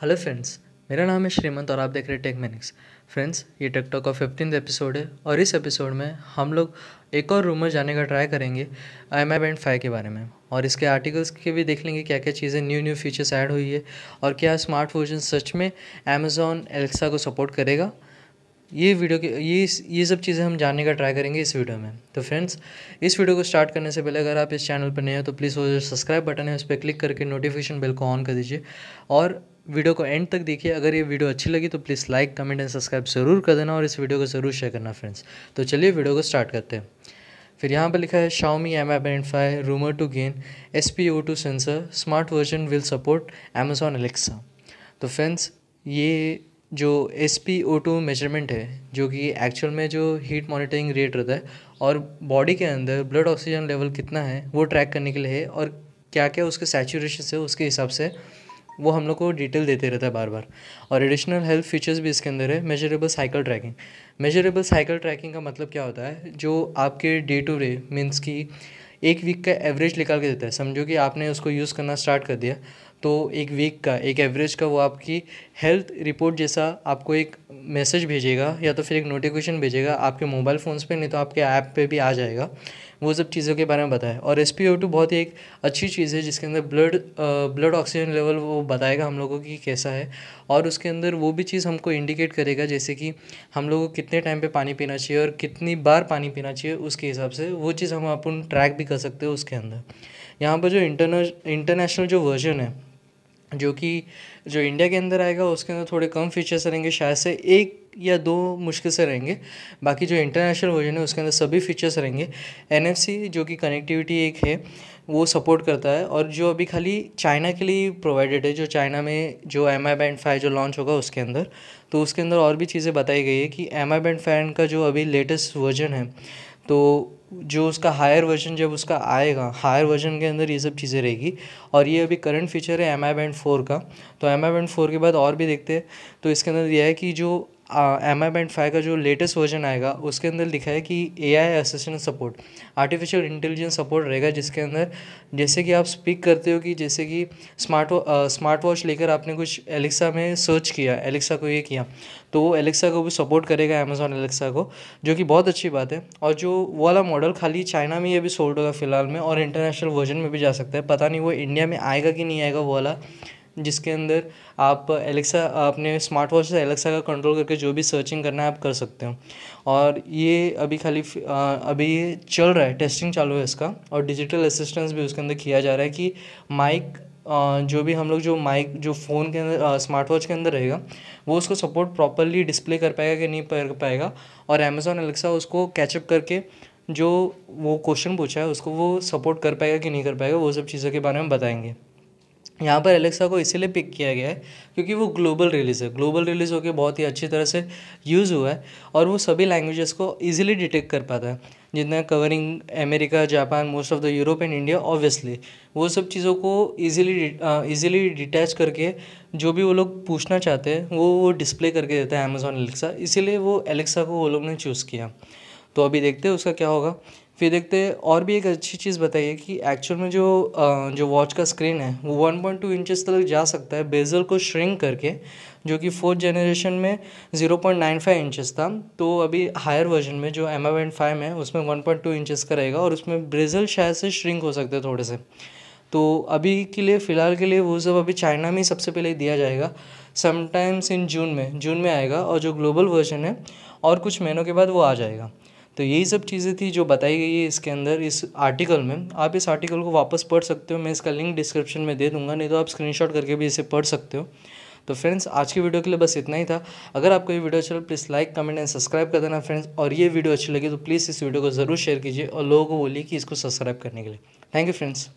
hello friends मेरा नाम है श्रीमंत और आप देख रहे हैं टेक मैनिक्स फ्रेंड्स ये टिकटॉक का फिफ्टीन एपिसोड है और इस एपिसोड में हम लोग एक और रूमर जाने का ट्राई करेंगे आई बैंड फाइव के बारे में और इसके आर्टिकल्स के भी देख लेंगे क्या क्या चीज़ें न्यू न्यू फीचर्स ऐड हुई है और क्या स्मार्ट वर्जन सच में अमेजोन एलेक्सा को सपोर्ट करेगा ये वीडियो के ये ये सब चीज़ें हम जानने का ट्राई करेंगे इस वीडियो में तो फ्रेंड्स इस वीडियो को स्टार्ट करने से पहले अगर आप इस चैनल पर नए हो तो प्लीज़ वो जो सब्सक्राइब बटन है उस पर क्लिक करके नोटिफिकेशन बेल को ऑन कर दीजिए और वीडियो को एंड तक देखिए अगर ये वीडियो अच्छी लगी तो please like comment and subscribe ज़रूर कर देना और इस वीडियो को ज़रूर शेयर करना फ्रेंड्स तो चलिए वीडियो को स्टार्ट करते हैं फिर यहाँ पर लिखा है Xiaomi M five rumour to gain S P O two sensor smart version will support Amazon Alexa तो फ्रेंड्स ये जो S P O two measurement है जो कि एक्चुअल में जो हीट मॉनिटरिंग रेट रहता है और बॉडी के अंदर ब्लड ऑक्सीजन लेवल कितना है वो ट्रैक करने के लिए है और क्या क्या उसके सैचुरेशन है उसके हिसाब से वो हम लोग को डिटेल देते रहता है बार बार और एडिशनल हेल्थ फीचर्स भी इसके अंदर है measurable cycle tracking measurable cycle tracking का मतलब क्या होता है जो आपके डे टू डे मीन्स की एक वीक का एवरेज निकाल के देता है समझो कि आपने उसको यूज़ करना स्टार्ट कर दिया तो एक वीक का एक एवरेज का वो आपकी हेल्थ रिपोर्ट जैसा आपको एक मैसेज भेजेगा या तो फिर एक नोटिफिकेशन भेजेगा आपके मोबाइल फ़ोन्स पे नहीं तो आपके ऐप पे भी आ जाएगा वो सब चीज़ों के बारे में बताए और एस पी ओ टू बहुत ही एक अच्छी चीज़ है जिसके अंदर ब्लड ब्लड ऑक्सीजन लेवल वो बताएगा हम लोगों की कैसा है और उसके अंदर वो भी चीज़ हमको इंडिकेट करेगा जैसे कि हम लोगों को कितने टाइम पे पानी पीना चाहिए और कितनी बार पानी पीना चाहिए उसके हिसाब से वो चीज़ हम अपन ट्रैक भी कर सकते हैं उसके अंदर यहाँ पर जो इंटरनेशनल जो वर्जन है जो कि जो इंडिया के अंदर आएगा उसके अंदर थोड़े कम फीचर्स रहेंगे शायद से एक या दो मुश्किल से रहेंगे बाकी जो इंटरनेशनल वर्जन है उसके अंदर सभी फीचर्स रहेंगे एन जो कि कनेक्टिविटी एक है वो सपोर्ट करता है और जो अभी खाली चाइना के लिए प्रोवाइडेड है जो चाइना में जो एम आई बैंड फाइव जो लॉन्च होगा उसके अंदर तो उसके अंदर और भी चीज़ें बताई गई है कि एम आई बैंड फाइव का जो अभी लेटेस्ट वर्जन है तो जो उसका हायर वर्जन जब उसका आएगा हायर वर्जन के अंदर ये सब चीज़ें रहेगी और ये अभी करंट फीचर है एम आई बैंड फोर का तो एम आई बैंड फोर के बाद और भी देखते हैं तो इसके अंदर यह है कि जो एम आई बैंड फाइव का जो लेटेस्ट वर्जन आएगा उसके अंदर लिखा है कि A I assistant support artificial intelligence support रहेगा जिसके अंदर जैसे कि आप स्पीक करते हो कि जैसे कि स्मार्ट स्मार्ट वॉच लेकर आपने कुछ एलेक्सा में सर्च किया एलेक्सा को ये किया तो वो एलेक्सा को भी सपोर्ट करेगा अमेजोन एलेक्सा को जो कि बहुत अच्छी बात है और जो वाला मॉडल खाली चाइना में ये भी सोल्ड होगा फिलहाल में और इंटरनेशनल वर्जन में भी जा सकता है पता नहीं वो इंडिया में आएगा कि नहीं आएगा वो वाला जिसके अंदर आप एलेक्सा अपने स्मार्ट वॉच से एलेक्सा का कंट्रोल करके जो भी सर्चिंग करना है आप कर सकते हो और ये अभी खाली अभी ये चल रहा है टेस्टिंग चालू है इसका और डिजिटल असिस्टेंस भी उसके अंदर किया जा रहा है कि माइक जो भी हम लोग जो माइक जो फ़ोन के अंदर स्मार्ट वॉच के अंदर रहेगा वो उसको सपोर्ट प्रॉपरली डिस्प्ले कर पाएगा कि नहीं कर पाएगा और अमेज़ोन एलेक्सा उसको कैचअप करके जो वो क्वेश्चन पूछा है उसको वो सपोर्ट कर पाएगा कि नहीं कर पाएगा वो सब चीज़ों के बारे में बताएंगे यहाँ पर एलेक्सा को इसीलिए पिक किया गया है क्योंकि वो ग्लोबल रिलीज़ है ग्लोबल रिलीज़ होकर बहुत ही अच्छी तरह से यूज़ हुआ है और वो सभी लैंग्वेजेस को इजीली डिटेक्ट कर पाता है जितना covering America Japan most of the Europe and India obviously वो सब चीज़ों को इजीली इजीली डिटैच करके जो भी वो लोग पूछना चाहते हैं वो वो डिस्प्ले करके देता है अमेजोन एलेक्सा इसीलिए वो एलेक्सा को वो लोग ने चूज़ किया तो अभी देखते हैं उसका क्या होगा फिर देखते हैं और भी एक अच्छी चीज़ बताइए कि एक्चुअल में जो जो वॉच का स्क्रीन है वो वन पॉइंट टू इंचज़ तक जा सकता है बेजल को श्रिंक करके जो कि फोर्थ जनरेशन में zero point nine five inches था तो अभी हायर वर्जन में जो एम वन फाइव है उसमें वन पॉइंट टू इंचज़ का रहेगा और उसमें ब्रेजल शायद से श्रिंक हो सकते हैं थोड़े से तो अभी के लिए फ़िलहाल के लिए वो सब अभी चाइना में सबसे पहले दिया जाएगा समटाइम्स इन जून में जून में आएगा और जो ग्लोबल वर्जन है और कुछ महीनों के बाद वो आ जाएगा तो यही सब चीज़ें थी जो बताई गई है इसके अंदर इस आर्टिकल में आप इस आर्टिकल को वापस पढ़ सकते हो मैं इसका लिंक डिस्क्रिप्शन में दे दूंगा नहीं तो आप स्क्रीनशॉट करके भी इसे पढ़ सकते हो तो फ्रेंड्स आज की वीडियो के लिए बस इतना ही था अगर आपको ये वीडियो अच्छा लगे please like comment and subscribe कर देना फ्रेंड्स और ये वीडियो अच्छी लगी तो प्लीज़ इस वीडियो को ज़रूर शेयर कीजिए और लोगों को बोलिए कि इसको सब्सक्राइब करने के लिए थैंक यू फ्रेंड्स